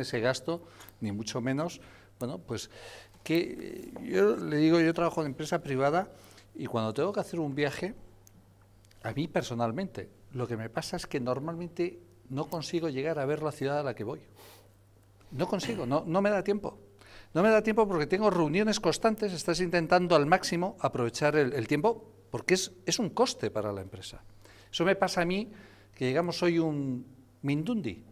ese gasto, ni mucho menos. Bueno, pues que eh, yo le digo, yo trabajo en empresa privada y cuando tengo que hacer un viaje, a mí personalmente, lo que me pasa es que normalmente no consigo llegar a ver la ciudad a la que voy. No consigo, no, no me da tiempo. No me da tiempo porque tengo reuniones constantes, estás intentando al máximo aprovechar el, tiempo porque es, es, un coste para la empresa. Eso me pasa a mí, que llegamos hoy un Mindundi,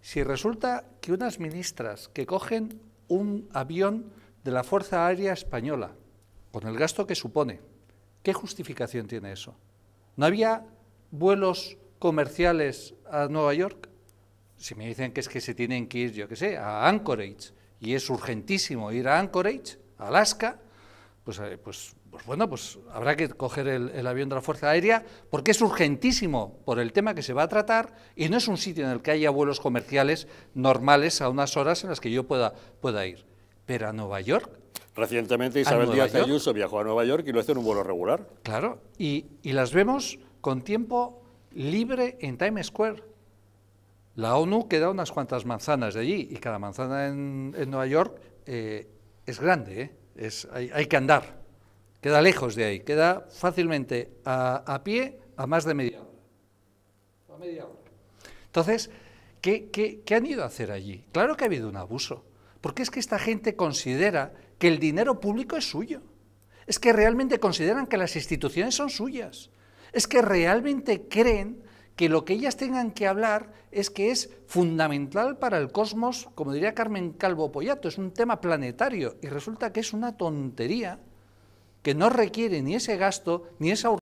si resulta que unas ministras que cogen un avión de la Fuerza Aérea Española, con el gasto que supone, ¿qué justificación tiene eso? ¿No había vuelos comerciales a Nueva York? Si me dicen que es que se tienen que ir, yo qué sé, a Anchorage, y es urgentísimo ir a Anchorage, Alaska, pues, eh, pues pues bueno, pues habrá que coger el, avión de la Fuerza Aérea porque es urgentísimo por el tema que se va a tratar y no es un sitio en el que haya vuelos comerciales normales a unas horas en las que yo pueda, pueda ir. Pero a Nueva York... Recientemente Isabel Díaz Ayuso viajó a Nueva York y lo hizo en un vuelo regular. Claro, y, las vemos con tiempo libre en Times Square. La ONU queda unas cuantas manzanas de allí y cada manzana en, Nueva York eh, es grande, eh, hay que andar. Queda lejos de ahí, queda fácilmente a, pie a más de media hora. Entonces, ¿qué, qué han ido a hacer allí? Claro que ha habido un abuso, porque es que esta gente considera que el dinero público es suyo. Es que realmente consideran que las instituciones son suyas. Es que realmente creen que lo que ellas tengan que hablar es que es fundamental para el cosmos, como diría Carmen Calvo Poyato, es un tema planetario y resulta que es una tontería que no requiere ni ese gasto ni esa